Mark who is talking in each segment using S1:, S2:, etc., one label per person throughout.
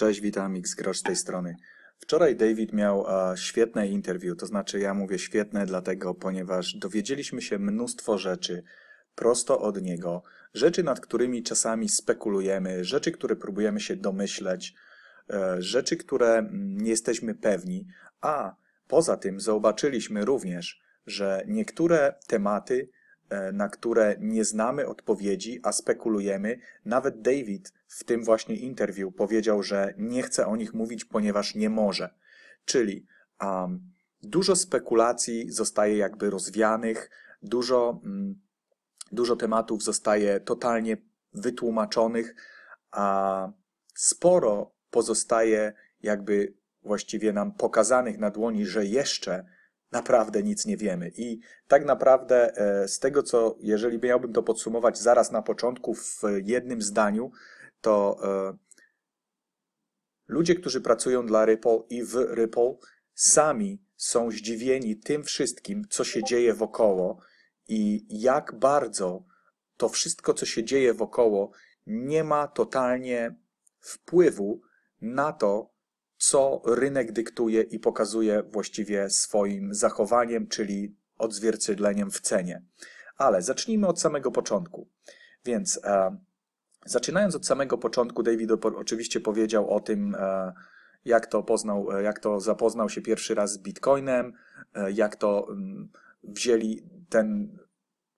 S1: Cześć, witam Xgrocz z tej strony. Wczoraj David miał a, świetne interview, to znaczy ja mówię świetne dlatego, ponieważ dowiedzieliśmy się mnóstwo rzeczy prosto od niego, rzeczy nad którymi czasami spekulujemy, rzeczy, które próbujemy się domyśleć, e, rzeczy, które mm, nie jesteśmy pewni, a poza tym zobaczyliśmy również, że niektóre tematy, e, na które nie znamy odpowiedzi, a spekulujemy, nawet David w tym właśnie interwiu powiedział, że nie chce o nich mówić, ponieważ nie może. Czyli um, dużo spekulacji zostaje jakby rozwianych, dużo, mm, dużo tematów zostaje totalnie wytłumaczonych, a sporo pozostaje jakby właściwie nam pokazanych na dłoni, że jeszcze naprawdę nic nie wiemy. I tak naprawdę e, z tego, co, jeżeli miałbym to podsumować zaraz na początku w jednym zdaniu, to e, ludzie, którzy pracują dla Ripple i w Ripple, sami są zdziwieni tym wszystkim, co się dzieje wokoło i jak bardzo to wszystko, co się dzieje wokoło, nie ma totalnie wpływu na to, co rynek dyktuje i pokazuje właściwie swoim zachowaniem, czyli odzwierciedleniem w cenie. Ale zacznijmy od samego początku. Więc e, Zaczynając od samego początku, David oczywiście powiedział o tym, e, jak to poznał, e, jak to zapoznał się pierwszy raz z Bitcoinem, e, jak to mm, wzięli ten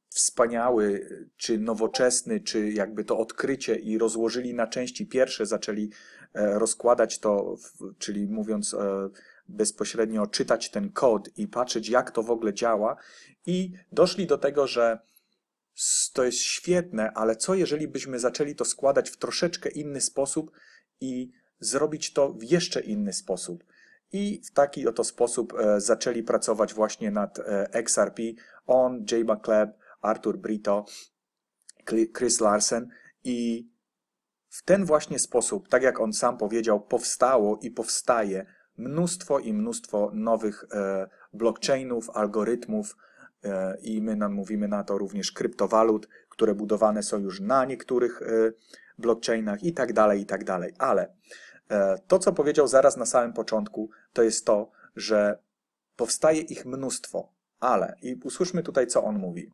S1: wspaniały, czy nowoczesny, czy jakby to odkrycie i rozłożyli na części pierwsze, zaczęli rozkładać to, czyli mówiąc bezpośrednio, czytać ten kod i patrzeć, jak to w ogóle działa, i doszli do tego, że to jest świetne, ale co jeżeli byśmy zaczęli to składać w troszeczkę inny sposób i zrobić to w jeszcze inny sposób? I w taki oto sposób e, zaczęli pracować właśnie nad e, XRP on, Jay McClab, Arthur Brito, Chris Larsen i w ten właśnie sposób, tak jak on sam powiedział, powstało i powstaje mnóstwo i mnóstwo nowych e, blockchainów, algorytmów, E, i my nam mówimy na to również kryptowalut, które budowane są już na niektórych e, blockchainach i tak dalej, i tak dalej. Ale e, to, co powiedział zaraz na samym początku, to jest to, że powstaje ich mnóstwo, ale i usłyszmy tutaj, co on mówi.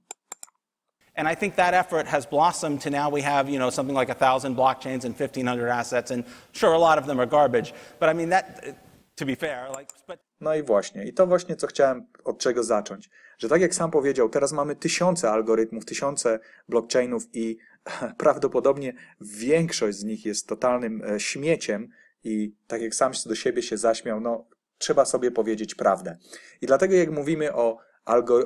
S2: And I think that effort has blossomed to now we have, you know, something like blockchains and 1,500 assets, and
S1: sure, a lot of them are garbage, but I mean, that, to be fair, like... But... No i właśnie, i to właśnie, co chciałem, od czego zacząć że tak jak sam powiedział, teraz mamy tysiące algorytmów, tysiące blockchainów i prawdopodobnie większość z nich jest totalnym e, śmieciem i tak jak sam do siebie się zaśmiał, no trzeba sobie powiedzieć prawdę. I dlatego jak mówimy o,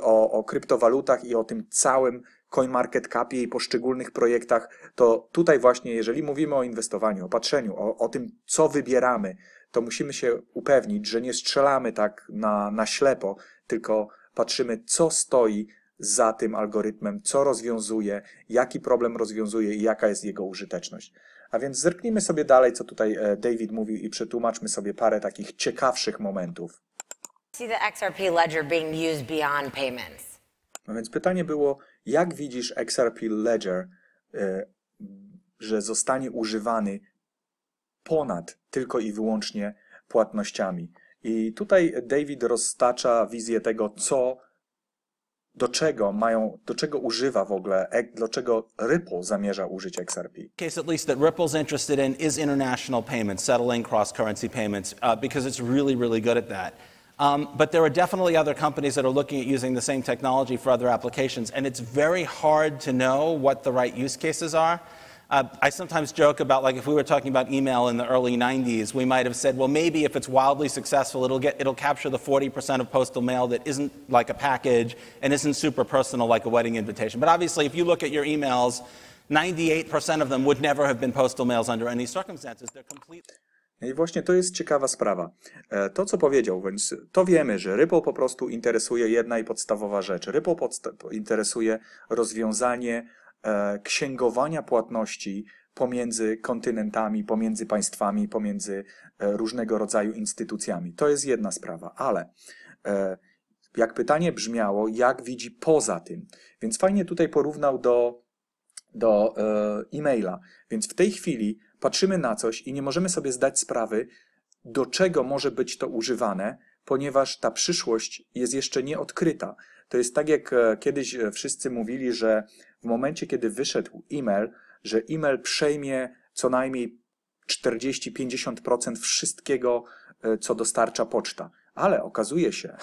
S1: o, o kryptowalutach i o tym całym CoinMarketCapie i poszczególnych projektach, to tutaj właśnie, jeżeli mówimy o inwestowaniu, o patrzeniu, o, o tym, co wybieramy, to musimy się upewnić, że nie strzelamy tak na, na ślepo, tylko patrzymy, co stoi za tym algorytmem, co rozwiązuje, jaki problem rozwiązuje i jaka jest jego użyteczność. A więc zerknijmy sobie dalej, co tutaj e, David mówił i przetłumaczmy sobie parę takich ciekawszych momentów.
S2: See the XRP ledger being used beyond payments.
S1: No więc pytanie było, jak widzisz XRP ledger, e, że zostanie używany ponad tylko i wyłącznie płatnościami? I tutaj David roztacza wizję tego, co, do czego mają, do czego używa w ogóle, do czego Ripple zamierza użyć XRP.
S2: Case at least that Ripple's interested in is international payments, settling cross-currency payments, uh, because it's really, really good at that. Um, but there are definitely other companies that are looking at using the same technology for other applications, and it's very hard to know what the right use cases are. Uh, I sometimes joke about like if we were talking about email in the early 90s, we might have said, well, maybe if it's wildly successful, it'll get it'll capture the 40% of postal mail that isn't like a package and isn't super personal like a wedding invitation. But obviously, if you look at your emails, 98% of them would never have been postal mails under any circumstances. They're completely
S1: I właśnie to jest ciekawa sprawa. To, co powiedział, więc to wiemy, że Ripple po prostu interesuje jedna i podstawowa rzecz. Ripple podsta- interesuje rozwiązanie E, księgowania płatności pomiędzy kontynentami, pomiędzy państwami, pomiędzy e, różnego rodzaju instytucjami. To jest jedna sprawa, ale e, jak pytanie brzmiało, jak widzi poza tym, więc fajnie tutaj porównał do, do e-maila. Więc w tej chwili patrzymy na coś i nie możemy sobie zdać sprawy, do czego może być to używane, ponieważ ta przyszłość jest jeszcze nieodkryta. To jest tak, jak kiedyś wszyscy mówili, że w momencie, kiedy wyszedł e-mail, że e-mail przejmie co najmniej 40-50% wszystkiego, e, co dostarcza poczta. Ale okazuje się,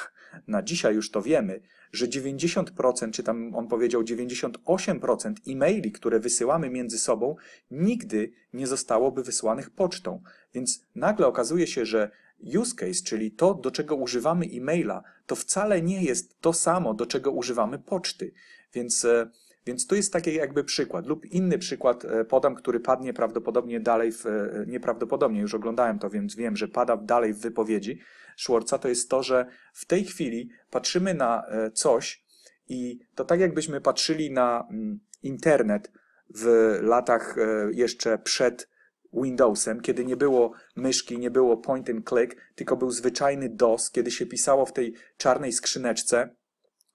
S1: na dzisiaj już to wiemy, że 90%, czy tam on powiedział 98% e-maili, które wysyłamy między sobą, nigdy nie zostałoby wysłanych pocztą. Więc nagle okazuje się, że use case, czyli to, do czego używamy e-maila, to wcale nie jest to samo, do czego używamy poczty. Więc e, więc tu jest taki jakby przykład lub inny przykład e, podam, który padnie prawdopodobnie dalej, w, e, nieprawdopodobnie już oglądałem to, więc wiem, że pada dalej w wypowiedzi Schwartza, to jest to, że w tej chwili patrzymy na e, coś i to tak jakbyśmy patrzyli na mm, internet w latach jeszcze przed Windowsem, kiedy nie było myszki, nie było point and click, tylko był zwyczajny DOS, kiedy się pisało w tej czarnej skrzyneczce,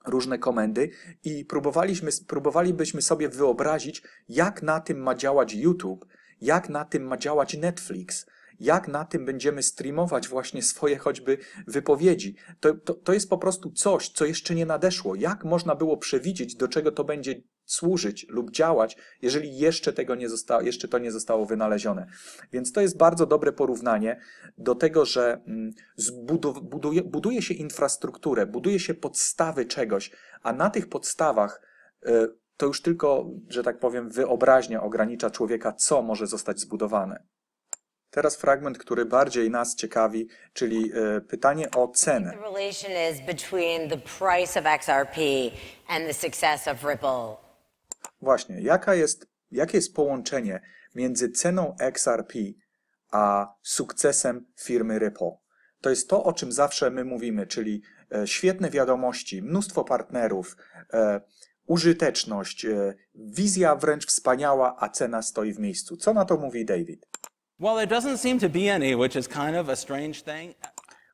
S1: różne komendy i próbowaliśmy, próbowalibyśmy sobie wyobrazić, jak na tym ma działać YouTube, jak na tym ma działać Netflix, jak na tym będziemy streamować właśnie swoje choćby wypowiedzi. To, to, to jest po prostu coś, co jeszcze nie nadeszło. Jak można było przewidzieć, do czego to będzie służyć lub działać, jeżeli jeszcze, tego nie zosta- jeszcze to nie zostało wynalezione. Więc to jest bardzo dobre porównanie do tego, że mm, buduje, buduje się infrastrukturę, buduje się podstawy czegoś, a na tych podstawach y, to już tylko, że tak powiem, wyobraźnia ogranicza człowieka, co może zostać zbudowane. Teraz fragment, który bardziej nas ciekawi, czyli e, pytanie o cenę. The
S2: relation is between the price of XRP and the success of Ripple.
S1: Właśnie, jaka jest, jakie jest połączenie między ceną XRP a sukcesem firmy Ripple? To jest to, o czym zawsze my mówimy, czyli e, świetne wiadomości, mnóstwo partnerów, e, użyteczność, wizja wręcz wspaniała, a cena stoi w miejscu. Co na to mówi David?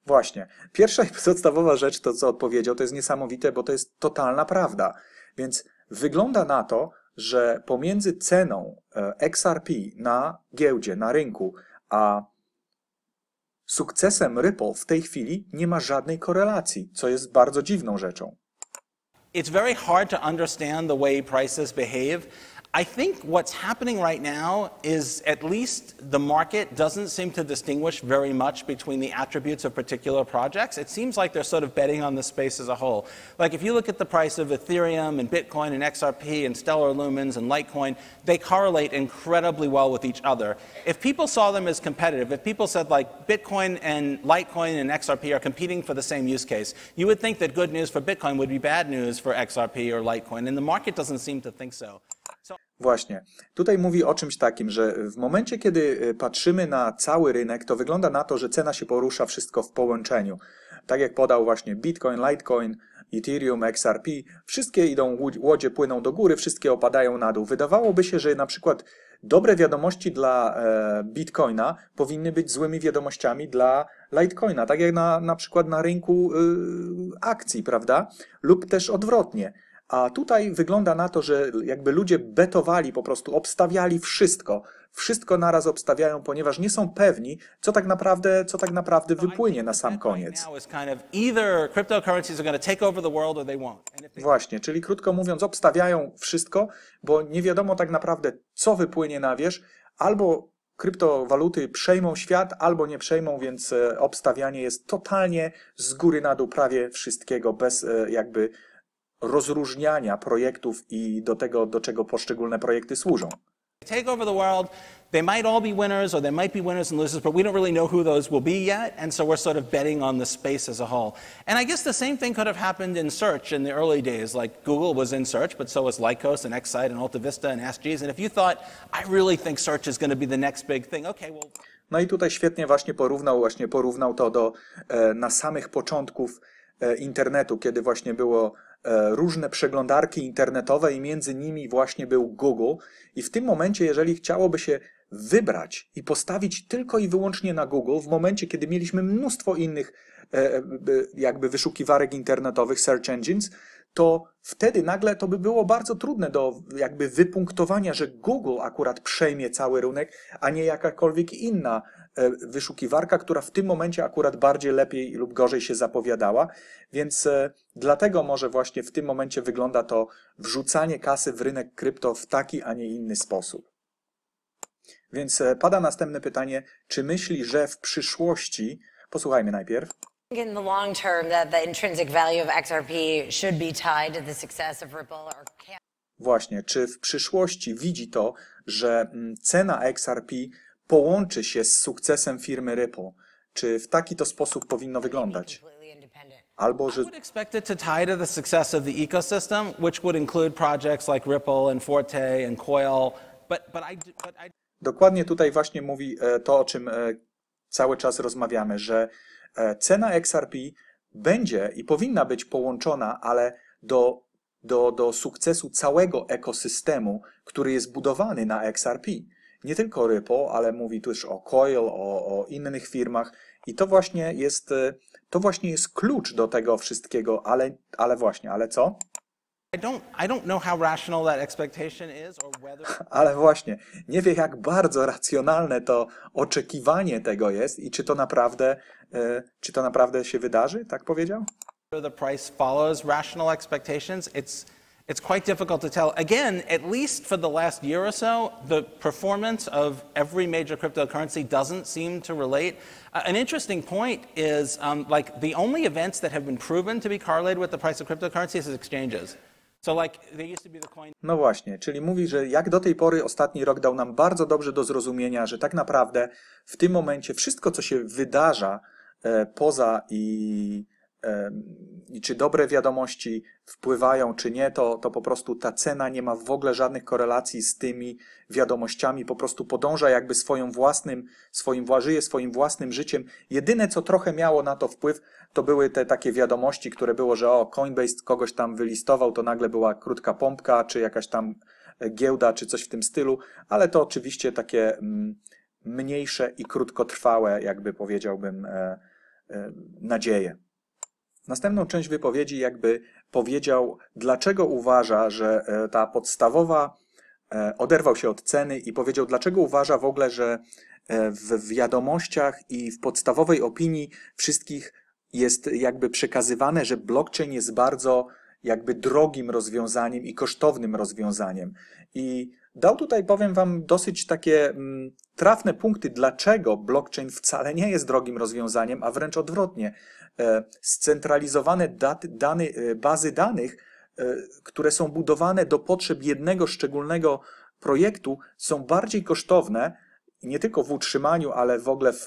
S1: Właśnie. Pierwsza i podstawowa rzecz, to co odpowiedział, to jest niesamowite, bo to jest totalna prawda. Więc wygląda na to, że pomiędzy ceną e, XRP na giełdzie, na rynku, a sukcesem Ripple w tej chwili nie ma żadnej korelacji, co jest bardzo dziwną rzeczą.
S2: It's very hard to understand the way prices behave. I think what's happening right now is at least the market doesn't seem to distinguish very much between the attributes of particular projects. It seems like they're sort of betting on the space as a whole. Like if you look at the price of Ethereum and Bitcoin and XRP and Stellar Lumens and Litecoin, they correlate incredibly well with each other. If people saw them as competitive, if people said like Bitcoin and Litecoin and XRP are competing for the same use case, you would think that good news for Bitcoin would be bad news for XRP or Litecoin, and the market doesn't seem to think so.
S1: Właśnie. Tutaj mówi o czymś takim, że w momencie, kiedy y, patrzymy na cały rynek, to wygląda na to, że cena się porusza wszystko w połączeniu. Tak jak podał właśnie Bitcoin, Litecoin, Ethereum, XRP, wszystkie idą, łodzie płyną do góry, wszystkie opadają na dół. Wydawałoby się, że na przykład dobre wiadomości dla e, Bitcoina powinny być złymi wiadomościami dla Litecoina, tak jak na, na przykład na rynku y, akcji, prawda? Lub też odwrotnie a tutaj wygląda na to, że jakby ludzie betowali po prostu, obstawiali wszystko. Wszystko naraz obstawiają, ponieważ nie są pewni, co tak naprawdę, co tak naprawdę wypłynie na sam koniec. Właśnie, czyli krótko mówiąc, obstawiają wszystko, bo nie wiadomo tak naprawdę, co wypłynie na wierzch, albo kryptowaluty przejmą świat albo nie przejmą, więc e, obstawianie jest totalnie z góry na dół prawie wszystkiego, bez e, jakby rozróżniania projektów i do tego, do czego poszczególne projekty służą.
S2: Take over the world. They might all be winners, or they might be winners and losers, but we don't really know who those will be yet, and so we're sort of betting on the space as a whole. And I guess the same thing could have happened in search in the early days. Like Google was in search, but so was Lycos and Excite and AltaVista and AskGees. And if you thought, I really think search is going to be the next big thing, okay, well.
S1: No i tutaj świetnie właśnie porównał, właśnie porównał to do e, na samych początków e, internetu, kiedy właśnie było E, różne przeglądarki internetowe i między nimi właśnie był Google. I w tym momencie, jeżeli chciałoby się wybrać i postawić tylko i wyłącznie na Google, w momencie, kiedy mieliśmy mnóstwo innych e, e, jakby wyszukiwarek internetowych, search engines, to wtedy nagle to by było bardzo trudne do jakby wypunktowania, że Google akurat przejmie cały rynek, a nie jakakolwiek inna e, wyszukiwarka, która w tym momencie akurat bardziej lepiej lub gorzej się zapowiadała. Więc e, dlatego może właśnie w tym momencie wygląda to wrzucanie kasy w rynek krypto w taki, a nie inny sposób. Więc e, pada następne pytanie, czy myśli, że w przyszłości, posłuchajmy najpierw,
S2: In the long term, that the intrinsic value of XRP should be tied to the success of Ripple or can...
S1: Właśnie, czy w przyszłości widzi to, że mm, cena XRP połączy się z sukcesem firmy Ripple? Czy w taki to sposób powinno wyglądać? Albo że I would
S2: expect it to tie to the success of the ecosystem, which would include projects like Ripple and Forte and Coil, but but I but I
S1: Dokładnie tutaj właśnie mówi e, to, o czym e, cały czas rozmawiamy, że E, cena XRP będzie i powinna być połączona, ale do, do, do sukcesu całego ekosystemu, który jest budowany na XRP. Nie tylko Ripple, ale mówi też o Coil, o, o innych firmach i to właśnie jest, e, to właśnie jest klucz do tego wszystkiego, ale, ale właśnie, ale co? Ale właśnie, nie wiem jak bardzo racjonalne to oczekiwanie tego jest i czy to naprawdę E, czy to naprawdę się wydarzy? Tak powiedział?
S2: The price follows rational expectations. It's it's quite difficult to tell. Again, at least for the last year or so, the performance of every major cryptocurrency doesn't seem to relate. Uh, an interesting point is um, like the only events that have been proven to be correlated with the price of cryptocurrencies is exchanges. So like, they used to be the coin...
S1: No właśnie, czyli mówi, że jak do tej pory ostatni rok dał nam bardzo dobrze do zrozumienia, że tak naprawdę w tym momencie wszystko, co się wydarza, E, poza i, e, i czy dobre wiadomości wpływają, czy nie, to, to po prostu ta cena nie ma w ogóle żadnych korelacji z tymi wiadomościami, po prostu podąża jakby swoim własnym, swoim, żyje swoim własnym życiem. Jedyne, co trochę miało na to wpływ, to były te takie wiadomości, które było, że o, Coinbase kogoś tam wylistował, to nagle była krótka pompka, czy jakaś tam e, giełda, czy coś w tym stylu, ale to oczywiście takie mm, mniejsze i krótkotrwałe, jakby powiedziałbym, e, E, nadzieję. Następną część wypowiedzi jakby powiedział, dlaczego uważa, że e, ta podstawowa e, oderwał się od ceny i powiedział, dlaczego uważa w ogóle, że w wiadomościach i w podstawowej opinii wszystkich jest jakby przekazywane, że blockchain jest bardzo jakby drogim rozwiązaniem i kosztownym rozwiązaniem. I Dał tutaj, powiem Wam, dosyć takie mm, trafne punkty, dlaczego blockchain wcale nie jest drogim rozwiązaniem, a wręcz odwrotnie. E, scentralizowane daty, dany, e, bazy danych, e, które są budowane do potrzeb jednego szczególnego projektu, są bardziej kosztowne nie tylko w utrzymaniu, ale w ogóle w,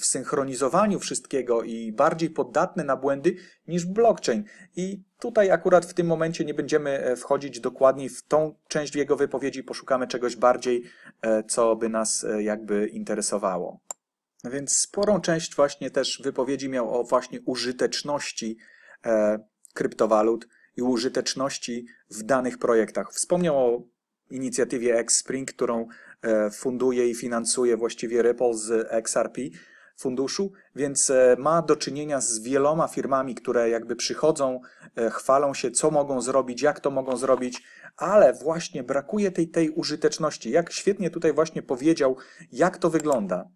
S1: w synchronizowaniu wszystkiego i bardziej podatne na błędy niż blockchain. I tutaj akurat w tym momencie nie będziemy e, wchodzić dokładniej w tą część jego wypowiedzi, poszukamy czegoś bardziej, e, co by nas e, jakby interesowało. Więc sporą część właśnie też wypowiedzi miał o właśnie użyteczności kryptowalut i użyteczności w danych projektach. Wspomniał o inicjatywie X-Spring, którą E, funduje i finansuje właściwie Ripple z XRP funduszu, więc e, ma do czynienia z wieloma firmami, które jakby przychodzą, e, chwalą się, co mogą zrobić, jak to mogą zrobić, ale właśnie brakuje tej, tej użyteczności. Jak świetnie tutaj właśnie powiedział, jak to wygląda.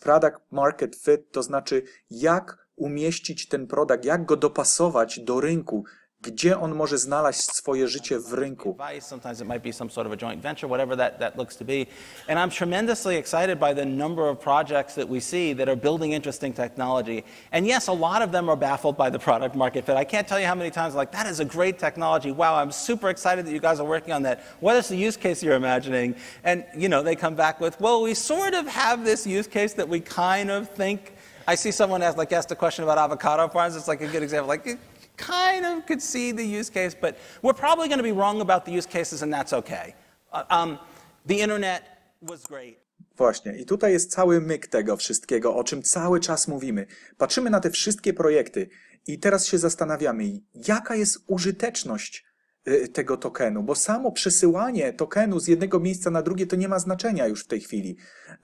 S1: Product market fit to znaczy, jak umieścić ten produkt, jak go dopasować do rynku, gdzie on może znaleźć swoje życie w rynku.
S2: Sometimes it might be some sort of a joint venture, whatever that, looks to be. And I'm tremendously excited by the number of projects that we see that are building interesting technology. And yes, a lot of them are baffled by the product market fit. I can't tell you how many times like, that is a great technology. Wow, I'm super excited that you guys are working on that. What is the use case you're imagining? And you know, they come back with, well, we sort of have this use case that we kind of think I see someone asked, like asked a question about avocado farms. It's like a good example. Like kind of could see the use case, but we're probably going to be wrong about the use cases, and that's okay. Uh, um, the internet was great.
S1: Właśnie, i tutaj jest cały myk tego wszystkiego, o czym cały czas mówimy. Patrzymy na te wszystkie projekty i teraz się zastanawiamy, jaka jest użyteczność Y, tego tokenu, bo samo przesyłanie tokenu z jednego miejsca na drugie to nie ma znaczenia już w tej chwili.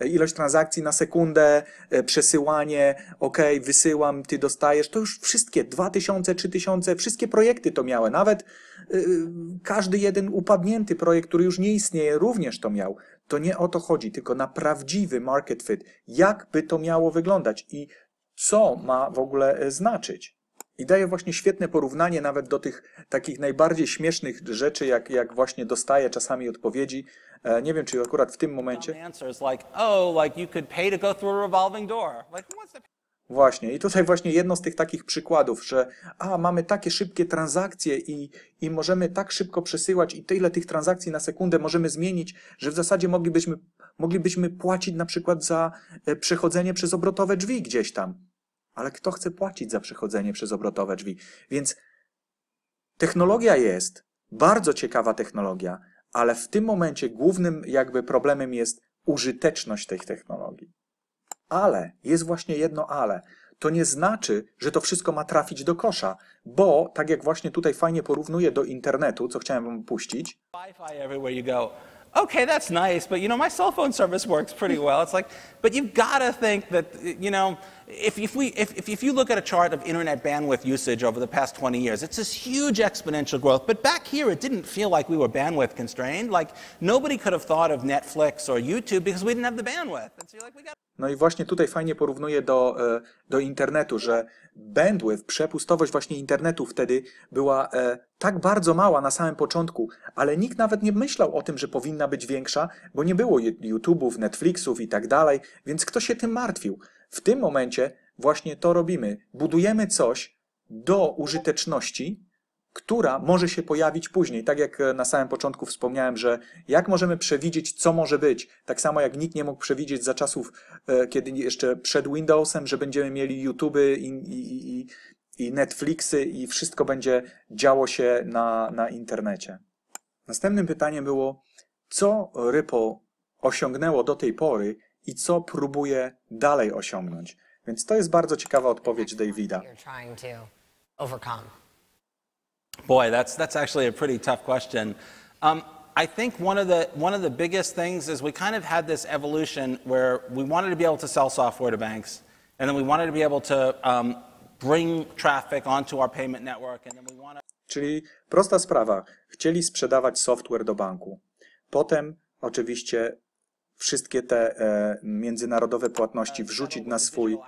S1: Y, ilość transakcji na sekundę, y, przesyłanie, ok, wysyłam, ty dostajesz, to już wszystkie 2000, 3000, wszystkie projekty to miały, nawet każdy jeden upadnięty projekt, który już nie istnieje, również to miał. To nie o to chodzi, tylko na prawdziwy market fit. Jak by to miało wyglądać i co ma w ogóle znaczyć? I daje właśnie świetne porównanie nawet do tych takich najbardziej śmiesznych rzeczy, jak, jak właśnie dostaje czasami odpowiedzi. E, nie wiem, czy akurat w tym momencie. Oh, właśnie, i tutaj właśnie jedno z tych takich przykładów, że a, mamy takie szybkie transakcje i, i możemy tak szybko przesyłać i tyle tych transakcji na sekundę możemy zmienić, że w zasadzie moglibyśmy, moglibyśmy płacić na przykład za e, przechodzenie przez obrotowe drzwi gdzieś tam ale kto chce płacić za przechodzenie przez obrotowe drzwi? Więc technologia jest, bardzo ciekawa technologia, ale w tym momencie głównym jakby problemem jest użyteczność tej technologii. Ale, jest właśnie jedno ale. To nie znaczy, że to wszystko ma trafić do kosza, bo tak jak właśnie tutaj fajnie porównuję do internetu, co chciałem wam puścić.
S2: Okay, that's nice, but you know my cell phone service works pretty well. It's like, but you've got to think that you know if, if, we, if, if you look at a chart of internet bandwidth usage over the past 20 years, it's this huge exponential growth. But back here, it didn't feel like we were bandwidth constrained. Like nobody could have thought of Netflix or YouTube because we didn't have the bandwidth. And so you're like, we
S1: got no i właśnie tutaj fajnie porównuje do, e, do internetu, że bandwidth, przepustowość właśnie internetu wtedy była e, tak bardzo mała na samym początku, ale nikt nawet nie myślał o tym, że powinna być większa, bo nie było YouTube'ów, Netflixów i tak dalej, więc kto się tym martwił? W tym momencie właśnie to robimy. Budujemy coś do użyteczności, która może się pojawić później. Tak jak e, na samym początku wspomniałem, że jak możemy przewidzieć, co może być, tak samo jak nikt nie mógł przewidzieć za czasów, e, kiedy jeszcze przed Windowsem, że będziemy mieli YouTube i, i, i, i Netflixy i wszystko będzie działo się na, na internecie. Następnym pytaniem było, co Rypo osiągnęło do tej pory i co próbuje dalej osiągnąć. Więc to jest bardzo ciekawa odpowiedź Davida.
S2: Boy, that's that's actually a pretty tough question. Um, I think one of the one of the biggest things is we kind of had this evolution where we wanted to be able to sell software to banks, and then we wanted to be able to um, bring traffic onto our payment network, and then we want
S1: Czyli prosta sprawa. Chcieli sprzedawać software do banku. Potem oczywiście wszystkie te e, międzynarodowe płatności wrzucić na swój.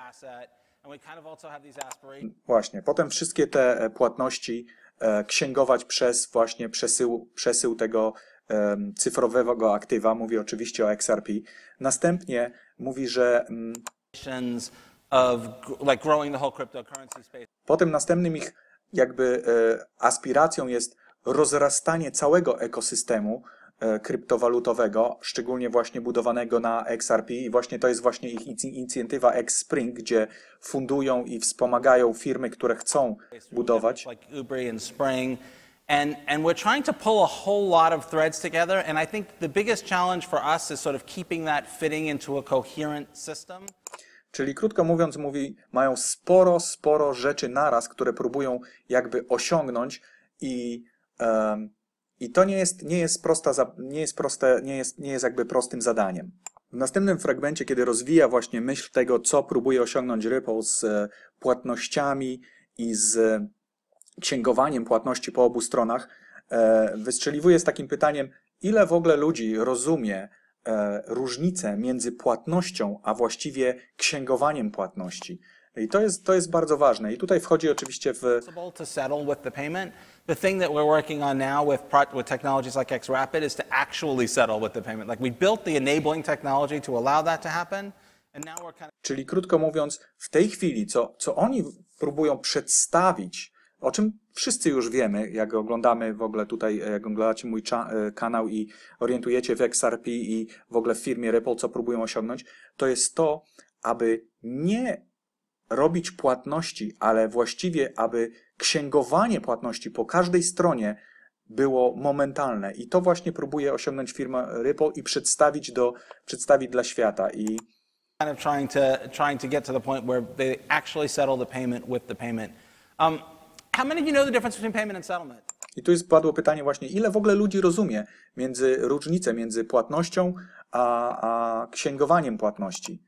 S1: Właśnie, potem wszystkie te e, płatności e, księgować przez właśnie przesył, przesył tego cyfrowego aktywa. Mówi oczywiście o XRP. Następnie mówi, że. Mm, potem następnym ich jakby aspiracją jest rozrastanie całego ekosystemu, E, kryptowalutowego, szczególnie właśnie budowanego na XRP i właśnie to jest właśnie ich inicjatywa X-Spring, gdzie fundują i wspomagają firmy, które chcą budować. And, and we're trying
S2: to pull a whole lot of threads together. And I think the biggest challenge for us is sort of keeping that fitting into a coherent system.
S1: Czyli krótko mówiąc, mówi, mają sporo, sporo rzeczy naraz, które próbują jakby osiągnąć i um, i to nie jest, nie jest, prosta, nie jest, proste, nie jest, nie jest jakby prostym zadaniem. W następnym fragmencie, kiedy rozwija właśnie myśl tego, co próbuje osiągnąć Ripple z e, płatnościami i z e, księgowaniem płatności po obu stronach, e, wystrzeliwuje z takim pytaniem, ile w ogóle ludzi rozumie różnicę między płatnością, a właściwie księgowaniem płatności. I to jest, to jest bardzo ważne. I tutaj wchodzi oczywiście w... The thing that we're working on now with,
S2: with technologies like XRapid is to actually settle with the payment. Like we built the enabling technology to
S1: allow that to happen.
S2: And now we're kind of...
S1: Czyli krótko mówiąc, w tej chwili, co, co oni próbują przedstawić, o czym wszyscy już wiemy, jak oglądamy w ogóle tutaj, jak oglądacie mój e, kanał i orientujecie w XRP i w ogóle w firmie Ripple, co próbują osiągnąć, to jest to, aby nie robić płatności, ale właściwie, aby księgowanie płatności po każdej stronie było momentalne. I to właśnie próbuje osiągnąć firma Ripple i przedstawić, do, przedstawić dla świata. I
S2: kind of trying to trying to get to the point where they actually settle the payment
S1: with the payment. Um,
S2: how many of you know the difference between payment and settlement?
S1: I tu jest padło pytanie właśnie, ile w ogóle ludzi rozumie między różnicę między płatnością a, a księgowaniem płatności?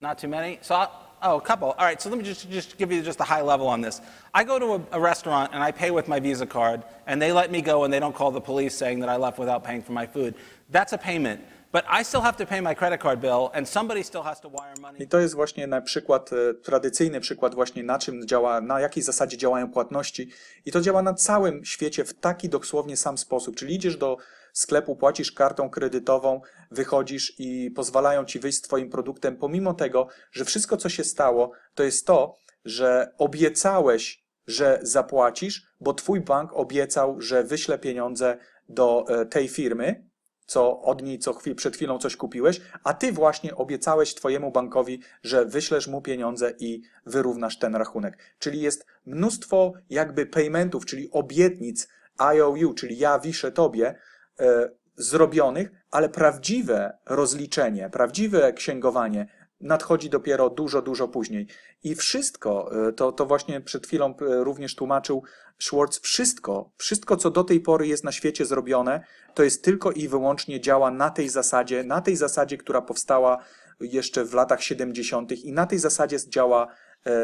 S2: Not too many. So Oh, a couple. All right, so let me just, just give you just a high level on this. I go to a, a, restaurant and I pay with my Visa card, and they let me go and they don't call the police saying that I left without paying for my food. That's a payment. But I still have to pay my credit card bill and somebody still has to wire
S1: money. I to jest właśnie na przykład, e, tradycyjny przykład właśnie na czym działa, na jakiej zasadzie działają płatności. I to działa na całym świecie w taki dosłownie sam sposób. Czyli idziesz do sklepu, płacisz kartą kredytową, wychodzisz i pozwalają ci wyjść z Twoim produktem, pomimo tego, że wszystko, co się stało, to jest to, że obiecałeś, że zapłacisz, bo Twój bank obiecał, że wyśle pieniądze do e, tej firmy, co od niej co chwil, przed chwilą coś kupiłeś, a ty właśnie obiecałeś Twojemu bankowi, że wyślesz mu pieniądze i wyrównasz ten rachunek. Czyli jest mnóstwo jakby paymentów, czyli obietnic IOU, czyli ja wiszę Tobie, E, zrobionych, ale prawdziwe rozliczenie, prawdziwe księgowanie nadchodzi dopiero dużo, dużo później. I wszystko, e, to, to właśnie przed chwilą e, również tłumaczył Schwartz, wszystko, wszystko, co do tej pory jest na świecie zrobione, to jest tylko i wyłącznie działa na tej zasadzie, na tej zasadzie, która powstała jeszcze w latach 70. i na tej zasadzie działa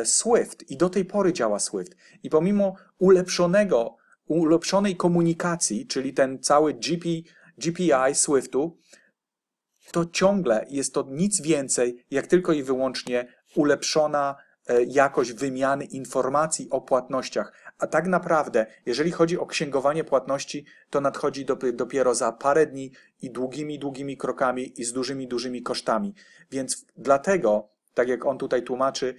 S1: Swift i do tej pory działa Swift. I pomimo ulepszonego ulepszonej komunikacji, czyli ten cały GP, GPI Swiftu, to ciągle jest to nic więcej, jak tylko i wyłącznie ulepszona e, jakość wymiany informacji o płatnościach. A tak naprawdę, jeżeli chodzi o księgowanie płatności, to nadchodzi dopiero za parę dni i długimi, długimi krokami i z dużymi, dużymi kosztami. Więc dlatego, tak jak on tutaj tłumaczy,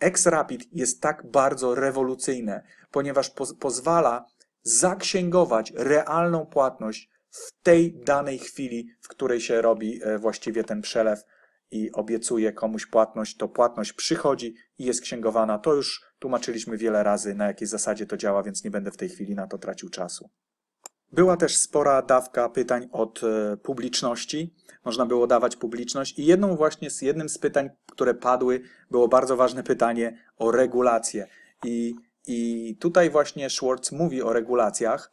S1: X-Rapid jest tak bardzo rewolucyjne, ponieważ poz pozwala zaksięgować realną płatność w tej danej chwili, w której się robi e, właściwie ten przelew i obiecuje komuś płatność, to płatność przychodzi i jest księgowana. To już tłumaczyliśmy wiele razy, na jakiej zasadzie to działa, więc nie będę w tej chwili na to tracił czasu. Była też spora dawka pytań od e, publiczności. Można było dawać publiczność i jedną właśnie z jednym z pytań, które padły, było bardzo ważne pytanie o regulację. I i tutaj właśnie Schwartz mówi o regulacjach,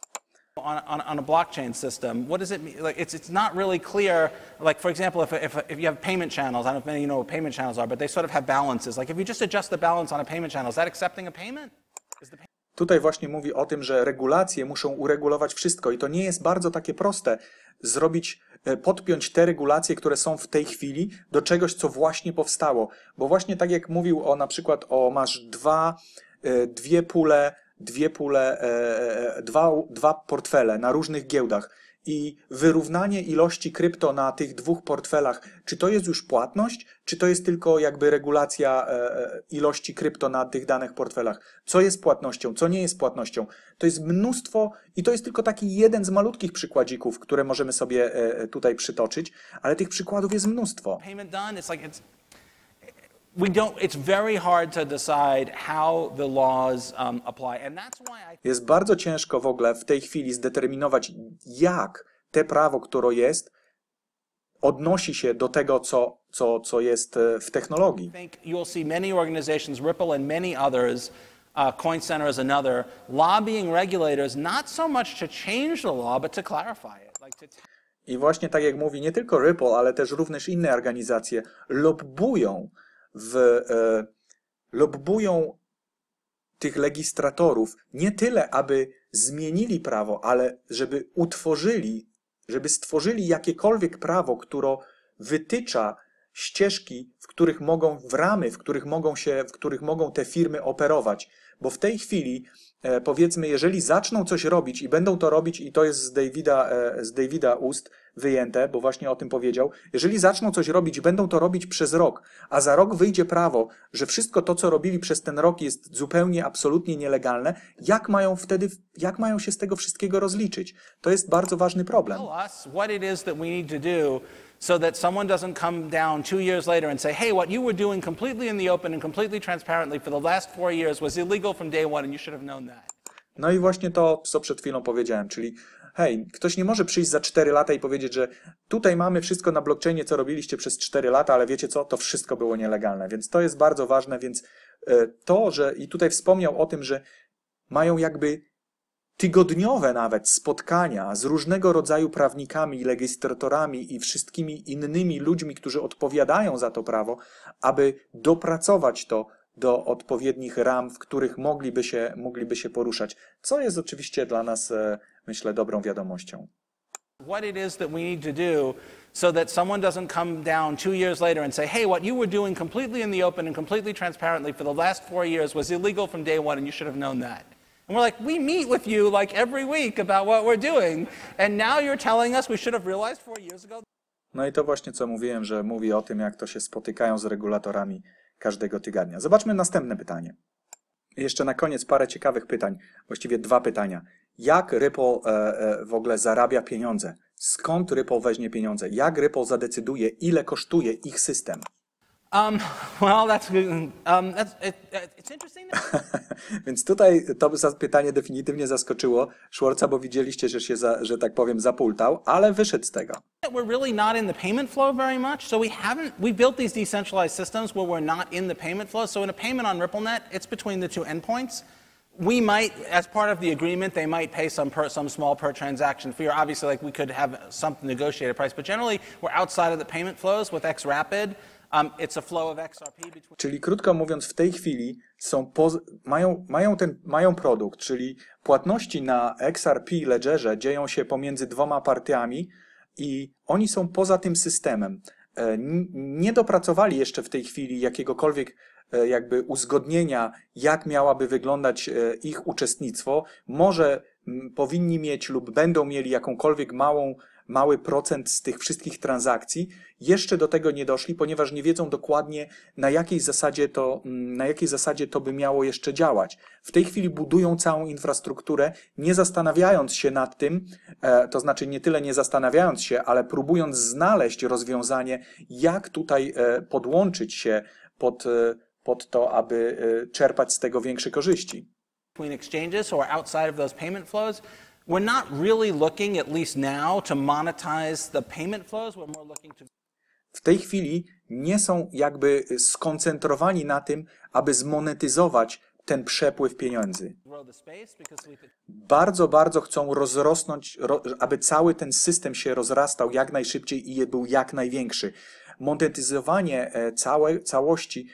S2: On, on, on, a blockchain system, what does it mean? Like, it's, it's not really clear. Like, for example, if, if, if you have payment channels, I don't know if many you know what payment channels are, but they sort of have balances. Like, if you just adjust the balance on a payment channel, is that accepting a payment?
S1: Is the pay Tutaj właśnie mówi o tym, że regulacje muszą uregulować wszystko i to nie jest bardzo takie proste zrobić, e, podpiąć te regulacje, które są w tej chwili do czegoś, co właśnie powstało. Bo właśnie tak jak mówił o na przykład o masz dwa E, dwie pule, dwie pule, e, e, dwa, dwa portfele na różnych giełdach i wyrównanie ilości krypto na tych dwóch portfelach, czy to jest już płatność, czy to jest tylko jakby regulacja ilości krypto na tych danych portfelach? Co jest płatnością, co nie jest płatnością? To jest mnóstwo i to jest tylko taki jeden z malutkich przykładzików, które możemy sobie tutaj przytoczyć, ale tych przykładów jest mnóstwo. Jest bardzo ciężko w ogóle w tej chwili zdeterminować, jak te prawo, które jest, odnosi się do tego, co, co, co jest e, w technologii. Think
S2: You'll see many organizations, Ripple and many others, uh, Coin Center is another, lobbying regulators not so much to change the law, but to clarify it. Like to...
S1: I właśnie tak jak mówi nie tylko Ripple, ale też również inne organizacje lobbują w, e, lobbują tych legislatorów nie tyle, aby zmienili prawo, ale żeby utworzyli, żeby stworzyli jakiekolwiek prawo, które wytycza ścieżki, w których mogą, w ramy, w których mogą się, w których mogą te firmy operować. Bo w tej chwili, e, powiedzmy, jeżeli zaczną coś robić i będą to robić, i to jest z Davida, e, z Davida ust wyjęte, bo właśnie o tym powiedział, jeżeli zaczną coś robić, będą to robić przez rok, a za rok wyjdzie prawo, że wszystko to, co robili przez ten rok jest zupełnie, absolutnie nielegalne, jak mają wtedy, jak mają się z tego wszystkiego rozliczyć? To jest bardzo ważny problem
S2: so that someone doesn't come down two years later and say, hey, what you were doing completely in the open and completely transparently for the last four years was illegal from day one and you should have known that.
S1: No i właśnie to, co przed chwilą powiedziałem, czyli hej, ktoś nie może przyjść za 4 lata i powiedzieć, że tutaj mamy wszystko na blockchainie, co robiliście przez 4 lata, ale wiecie co, to wszystko było nielegalne, więc to jest bardzo ważne, więc e, to, że i tutaj wspomniał o tym, że mają jakby tygodniowe nawet spotkania z różnego rodzaju prawnikami, legislatorami i wszystkimi innymi ludźmi, którzy odpowiadają za to prawo, aby dopracować to do odpowiednich ram, w których mogliby się, mogliby się poruszać, co jest oczywiście dla nas, e, myślę, dobrą wiadomością.
S2: What it is that we need to do so that someone doesn't come down two years later and say, hey, what you were doing completely in the open and completely transparently for the last four years was illegal from day one and you should have known that. And we're like, we meet with you like every week about what we're doing. And now you're telling us we should have realized four years ago.
S1: No i to właśnie co mówiłem, że mówi o tym, jak to się spotykają z regulatorami każdego tygodnia. Zobaczmy następne pytanie. Jeszcze na koniec parę ciekawych pytań, właściwie dwa pytania. Jak Ripple e, e, w ogóle zarabia pieniądze? Skąd Ripple weźmie pieniądze? Jak Ripple zadecyduje, ile kosztuje ich system?
S2: Um, well, that's, um, that's, it, it's interesting.
S1: Więc tutaj to by pytanie definitywnie zaskoczyło Schwarza, bo widzieliście, że się, za, że tak powiem, zapultał, ale wyszedł z tego.
S2: We're really not in the payment flow very much, so we haven't, we built these decentralized systems where we're not in the payment flow. So in a payment on RippleNet, it's between the two endpoints. We might, as part of the agreement, they might pay some, per, some small per transaction fee. Obviously, like we could have some negotiated price, but generally we're outside of the payment flows with XRapid. Um,
S1: czyli krótko mówiąc, w tej chwili są poz, mają, mają, ten, mają produkt, czyli płatności na XRP Ledgerze dzieją się pomiędzy dwoma partiami i oni są poza tym systemem. E, nie dopracowali jeszcze w tej chwili jakiegokolwiek e, jakby uzgodnienia, jak miałaby wyglądać e, ich uczestnictwo. Może powinni mieć lub będą mieli jakąkolwiek małą mały procent z tych wszystkich transakcji, jeszcze do tego nie doszli, ponieważ nie wiedzą dokładnie, na jakiej zasadzie to, mm, na jakiej zasadzie to by miało jeszcze działać. W tej chwili budują całą infrastrukturę, nie zastanawiając się nad tym, e, to znaczy nie tyle nie zastanawiając się, ale próbując znaleźć rozwiązanie, jak tutaj e, podłączyć się pod, e, pod to, aby czerpać z tego większe korzyści.
S2: Between exchanges or outside of those payment flows, We're not really looking, at least now, to monetize the
S1: payment flows. We're more looking to w tej chwili nie są jakby skoncentrowani na tym, aby zmonetyzować ten przepływ pieniędzy. Bardzo, bardzo chcą rozrosnąć, aby cały ten system się rozrastał jak najszybciej i był jak największy. Monetyzowanie e, całej, całości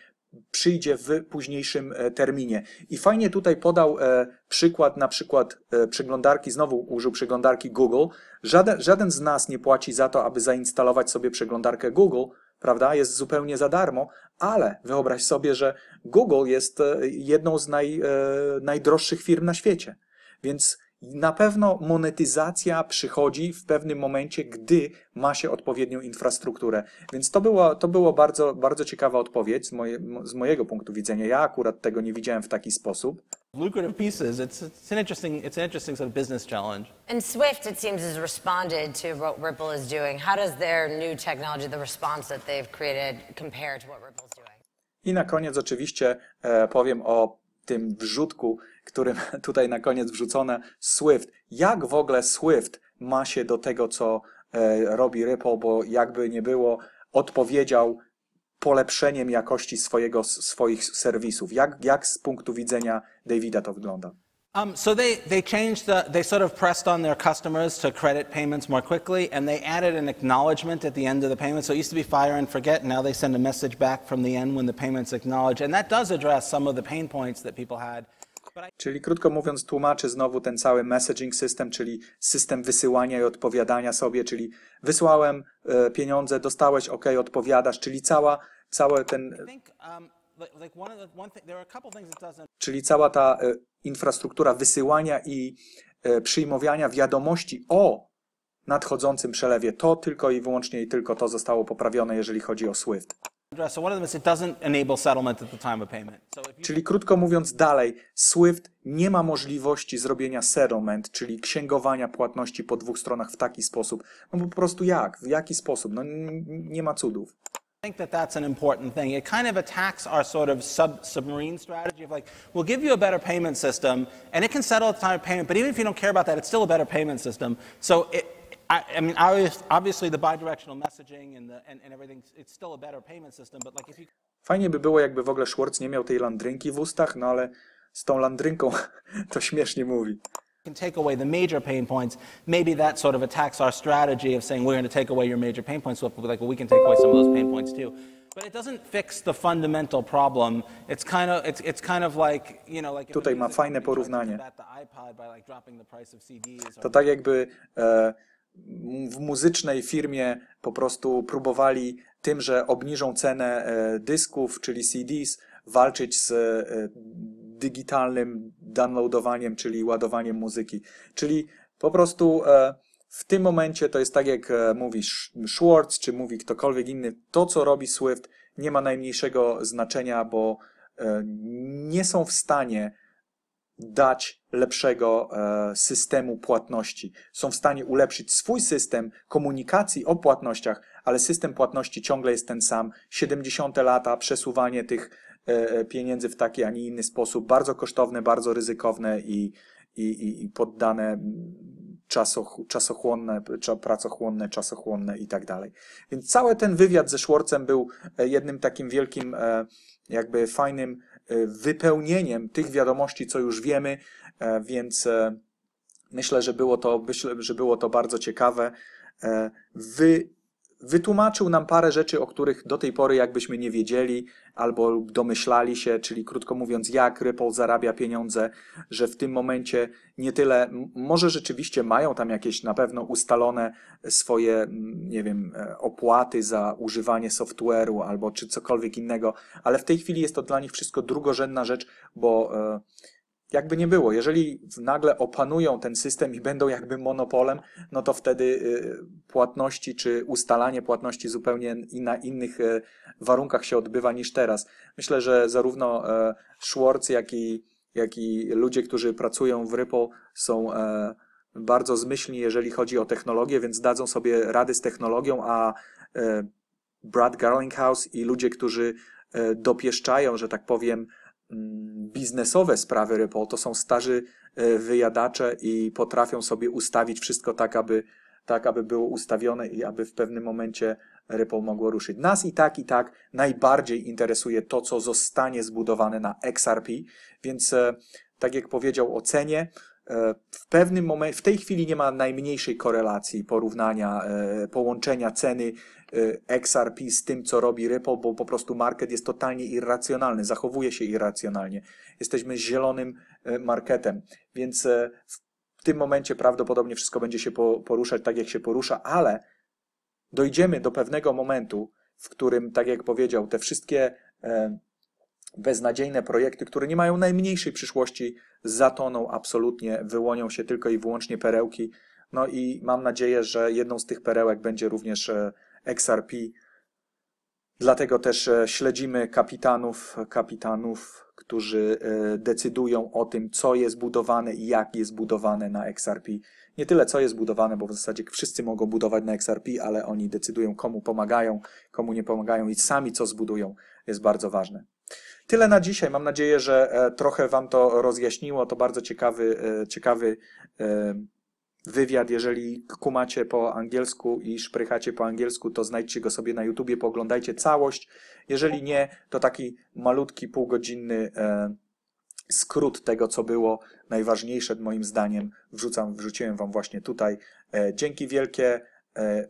S1: przyjdzie w późniejszym e, terminie. I fajnie tutaj podał e, przykład, na przykład e, przeglądarki, znowu użył przeglądarki Google. Żaden, żaden z nas nie płaci za to, aby zainstalować sobie przeglądarkę Google, prawda? Jest zupełnie za darmo, ale wyobraź sobie, że Google jest jedną z naj, najdroższych firm na świecie. Więc na pewno monetyzacja przychodzi w pewnym momencie, gdy ma się odpowiednią infrastrukturę. Więc to było, to było bardzo, bardzo ciekawa odpowiedź z, moje, z mojego punktu widzenia. Ja akurat tego nie widziałem w taki sposób. Lucrative pieces. It's,
S2: it's an interesting, it's an interesting sort of business challenge. And Swift, it seems, has responded to what Ripple is doing. How does their new technology, the response that they've created, compare to what Ripple's doing?
S1: I na koniec oczywiście e, powiem o tym wrzutku którym tutaj na koniec wrzucone Swift. Jak w ogóle Swift ma się do tego, co e, robi Ripple, bo jakby nie było, odpowiedział polepszeniem jakości swojego, swoich serwisów. Jak, jak z punktu widzenia Davida to wygląda?
S2: Um, so they, they changed, the, they sort of pressed on their customers to credit payments more quickly, and they added an acknowledgement at the end of the payment. So it used to be fire and forget, and now they send a message back from the end when the payment's acknowledged. And that does address some of the pain points that people had.
S1: Czyli krótko mówiąc, tłumaczy znowu ten cały messaging system, czyli system wysyłania i odpowiadania sobie, czyli wysłałem e, pieniądze, dostałeś, ok, odpowiadasz, czyli cała, cały ten. Um, czyli cała ta e, infrastruktura wysyłania i e, przyjmowania wiadomości o nadchodzącym przelewie, to tylko i wyłącznie i tylko to zostało poprawione, jeżeli chodzi o SWIFT. Czyli krótko mówiąc dalej, SWIFT nie ma możliwości zrobienia settlement, czyli księgowania płatności po dwóch stronach w taki sposób. No po prostu jak? W jaki sposób? No nie ma cudów.
S2: think that that's an important thing. It kind of attacks our sort of sub submarine strategy of like, we'll give you a better payment system and it can settle at the time of payment, but even if you don't care about that, it's still a better payment system. So it, I, I mean, obviously, obviously the bidirectional messaging and, the, and, and everything, it's still a better payment
S1: system, but like if you... Fajnie by było, jakby w ogóle Schwartz nie miał tej landrynki w ustach, no ale z tą landrynką to śmiesznie mówi. Can take away the major pain points. Maybe that sort
S2: of attacks our strategy of saying we're going to take away your major pain points. So like, well, we can take away some of those pain points too. But it doesn't fix the fundamental problem. It's it's, it's kind kind of, of like, like. you know, Tutaj ma fajne porównanie. To tak jakby
S1: e, w muzycznej firmie po prostu próbowali tym, że obniżą cenę e, dysków, czyli CDs, walczyć z e, digitalnym downloadowaniem, czyli ładowaniem muzyki. Czyli po prostu e, w tym momencie to jest tak, jak mówi Schwartz, czy mówi ktokolwiek inny, to co robi Swift nie ma najmniejszego znaczenia, bo nie są w stanie dać lepszego e, systemu płatności. Są w stanie ulepszyć swój system komunikacji o płatnościach, ale system płatności ciągle jest ten sam. 70 lata, przesuwanie tych e, e, pieniędzy w taki, a nie inny sposób, bardzo kosztowne, bardzo ryzykowne i, i, i poddane czasochłonne, pracochłonne, czasochłonne i tak dalej. Więc cały ten wywiad ze Schwartzem był jednym takim wielkim, jakby fajnym E, wypełnieniem tych wiadomości, co już wiemy, e, więc e, myślę, że było to, myślę, że było to bardzo ciekawe. Wy wytłumaczył nam parę rzeczy, o których do tej pory jakbyśmy nie wiedzieli albo domyślali się, czyli krótko mówiąc, jak Ripple zarabia pieniądze, że w tym momencie nie tyle, może rzeczywiście mają tam jakieś na pewno ustalone swoje, nie wiem, e, opłaty za używanie software'u albo czy cokolwiek innego, ale w tej chwili jest to dla nich wszystko drugorzędna rzecz, bo. Yy, jakby nie było, jeżeli nagle opanują ten system i będą jakby monopolem, no to wtedy y, płatności czy ustalanie płatności zupełnie na innych y, warunkach się odbywa niż teraz. Myślę, że zarówno e, Schwartz, jak i, jak i ludzie, którzy pracują w Ripple są e, bardzo zmyślni, jeżeli chodzi o technologię, więc dadzą sobie rady z technologią, a e, Brad Garlinghouse i ludzie, którzy dopieszczają, że tak powiem, Mm, biznesowe sprawy Ripple, to są starzy e, wyjadacze i potrafią sobie ustawić wszystko tak, aby, tak, aby było ustawione i aby w pewnym momencie Ripple mogło ruszyć. Nas i tak, i tak najbardziej interesuje to, co zostanie zbudowane na XRP, więc e, tak jak powiedział o cenie, w pewnym momencie, w tej chwili nie ma najmniejszej korelacji, porównania, e, połączenia ceny e, XRP z tym, co robi Ripple, bo po prostu market jest totalnie irracjonalny, zachowuje się irracjonalnie. Jesteśmy zielonym e, marketem, więc w tym momencie prawdopodobnie wszystko będzie się poruszać tak, jak się porusza, ale dojdziemy do pewnego momentu, w którym, tak jak powiedział, te wszystkie beznadziejne projekty, które nie mają najmniejszej przyszłości, zatoną absolutnie, wyłonią się tylko i wyłącznie perełki. No i mam nadzieję, że jedną z tych perełek będzie również e, XRP. Dlatego też e, śledzimy kapitanów, kapitanów, którzy e, decydują o tym, co jest budowane i jak jest budowane na XRP. Nie tyle, co jest budowane, bo w zasadzie wszyscy mogą budować na XRP, ale oni decydują, komu pomagają, komu nie pomagają i sami co zbudują, jest bardzo ważne. Tyle na dzisiaj. Mam nadzieję, że e, trochę Wam to rozjaśniło. To bardzo ciekawy, e, ciekawy e, wywiad. Jeżeli kumacie po angielsku i szprychacie po angielsku, to znajdźcie go sobie na YouTubie, poglądajcie całość. Jeżeli nie, to taki malutki, półgodzinny skrót tego, co było najważniejsze moim zdaniem. Wrzucam, wrzuciłem Wam właśnie tutaj. Dzięki wielkie,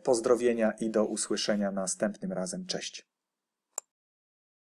S1: pozdrowienia i do usłyszenia następnym razem. Cześć.